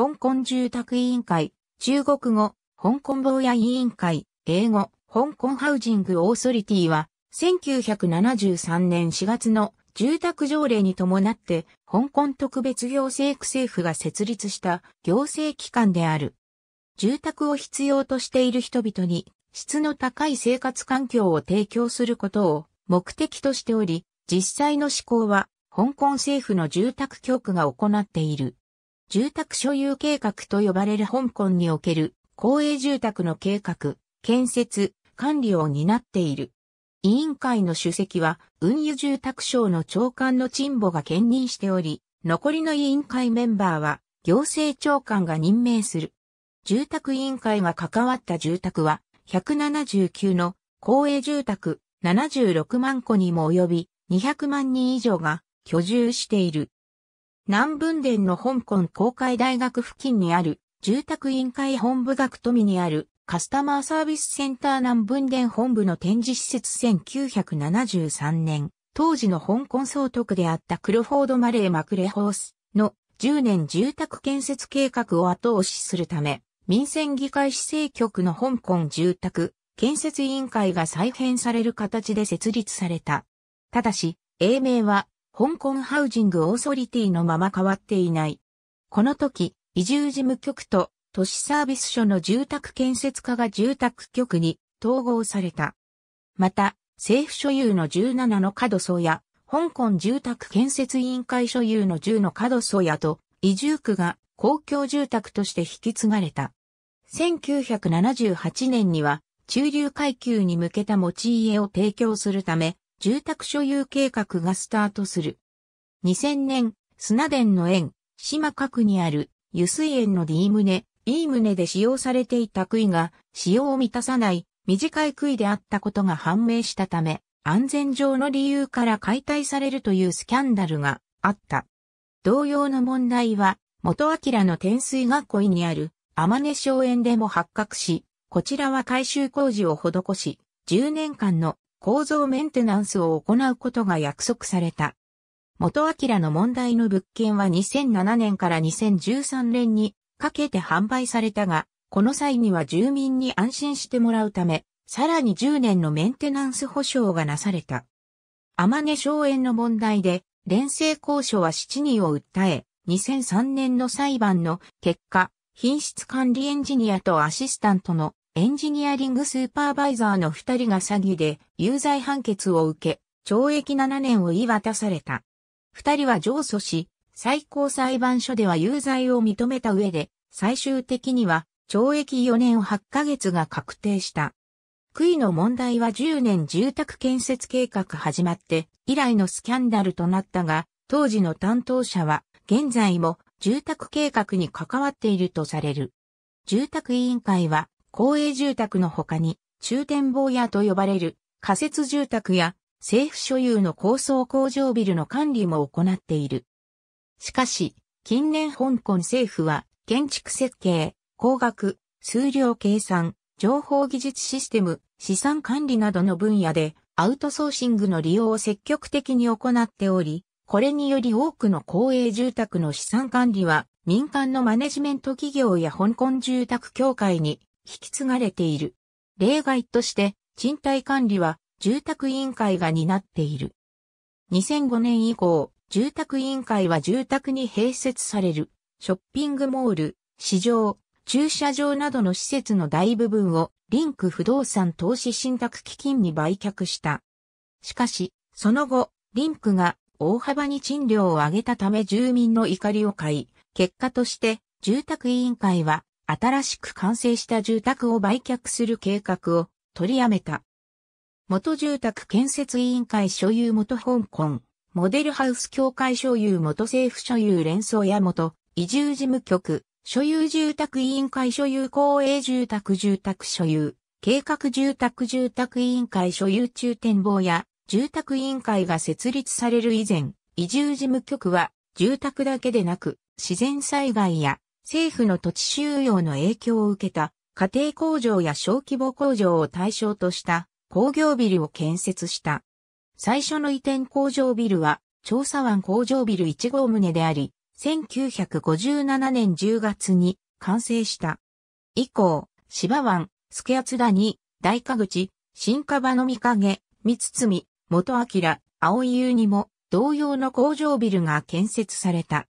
香港住宅委員会、中国語、香港坊や委員会、英語、香港ハウジングオーソリティは、1973年4月の住宅条例に伴って、香港特別行政区政府が設立した行政機関である。住宅を必要としている人々に質の高い生活環境を提供することを目的としており、実際の施行は香港政府の住宅局が行っている。住宅所有計画と呼ばれる香港における公営住宅の計画、建設、管理を担っている。委員会の主席は、運輸住宅省の長官の陳保が兼任しており、残りの委員会メンバーは、行政長官が任命する。住宅委員会が関わった住宅は、179の公営住宅76万戸にも及び、200万人以上が居住している。南文殿の香港公会大学付近にある、住宅委員会本部学富にある、カスタマーサービスセンター南文殿本部の展示施設1973年、当時の香港総督であったクロフォード・マレー・マクレホースの10年住宅建設計画を後押しするため、民選議会市政局の香港住宅建設委員会が再編される形で設立された。ただし、英名は香港ハウジングオーソリティのまま変わっていない。この時、移住事務局と都市サービス所の住宅建設課が住宅局に統合された。また、政府所有の17の角層や、香港住宅建設委員会所有の10の角層やと、移住区が公共住宅として引き継がれた。1978年には、中流階級に向けた持ち家を提供するため、住宅所有計画がスタートする。2000年、砂田の園、島角にある、油水園の D 棟、E 棟で使用されていた杭が、使用を満たさない、短い杭であったことが判明したため、安全上の理由から解体されるというスキャンダルがあった。同様の問題は、元明の天水学校にある、天根荘園でも発覚し、こちらは改修工事を施し、10年間の構造メンテナンスを行うことが約束された。元明の問題の物件は2007年から2013年にかけて販売されたが、この際には住民に安心してもらうため、さらに10年のメンテナンス保証がなされた。天音荘園の問題で、連成交渉は7人を訴え、2003年の裁判の結果、品質管理エンジニアとアシスタントのエンジニアリングスーパーバイザーの二人が詐欺で有罪判決を受け、懲役7年を言い渡された。二人は上訴し、最高裁判所では有罪を認めた上で、最終的には懲役4年8ヶ月が確定した。悔いの問題は10年住宅建設計画始まって以来のスキャンダルとなったが、当時の担当者は現在も住宅計画に関わっているとされる。住宅委員会は公営住宅の他に、中展望屋と呼ばれる仮設住宅や政府所有の高層工場ビルの管理も行っている。しかし、近年香港政府は建築設計、工学、数量計算、情報技術システム、資産管理などの分野でアウトソーシングの利用を積極的に行っており、これにより多くの公営住宅の資産管理は民間のマネジメント企業や香港住宅協会に引き継がれている。例外として、賃貸管理は住宅委員会が担っている。2005年以降、住宅委員会は住宅に併設される、ショッピングモール、市場、駐車場などの施設の大部分をリンク不動産投資信託基金に売却した。しかし、その後、リンクが大幅に賃料を上げたため住民の怒りを買い、結果として住宅委員会は新しく完成した住宅を売却する計画を取りやめた。元住宅建設委員会所有元香港、モデルハウス協会所有元政府所有連想や元移住事務局、所有住宅委員会所有公営住宅住宅所有、計画住宅住宅委員会所有中展望や住宅委員会が設立される以前、移住事務局は住宅だけでなく自然災害や政府の土地収容の影響を受けた家庭工場や小規模工場を対象とした工業ビルを建設した。最初の移転工場ビルは、調査湾工場ビル1号棟であり、1957年10月に完成した。以降、芝湾、助厚に、大河口、新川場のかげ、三堤、元明、青井優にも同様の工場ビルが建設された。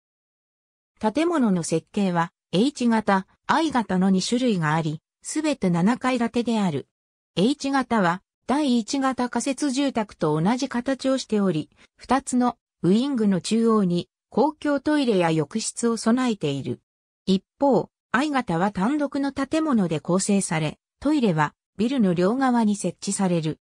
建物の設計は H 型、I 型の2種類があり、すべて7階建てである。H 型は第1型仮設住宅と同じ形をしており、2つのウイングの中央に公共トイレや浴室を備えている。一方、I 型は単独の建物で構成され、トイレはビルの両側に設置される。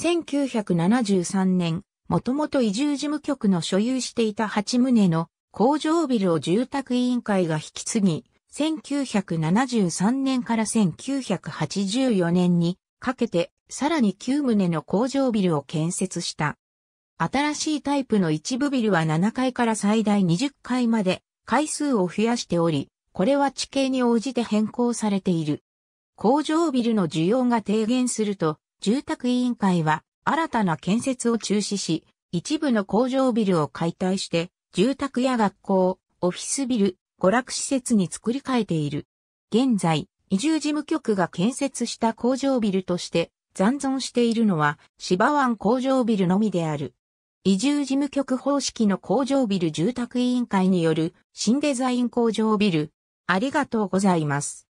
1973年、もともと移住事務局の所有していた8棟の工場ビルを住宅委員会が引き継ぎ、1973年から1984年にかけてさらに9棟の工場ビルを建設した。新しいタイプの一部ビルは7階から最大20階まで階数を増やしており、これは地形に応じて変更されている。工場ビルの需要が低減すると、住宅委員会は新たな建設を中止し、一部の工場ビルを解体して住宅や学校、オフィスビル、娯楽施設に作り変えている。現在、移住事務局が建設した工場ビルとして残存しているのは芝湾工場ビルのみである。移住事務局方式の工場ビル住宅委員会による新デザイン工場ビル。ありがとうございます。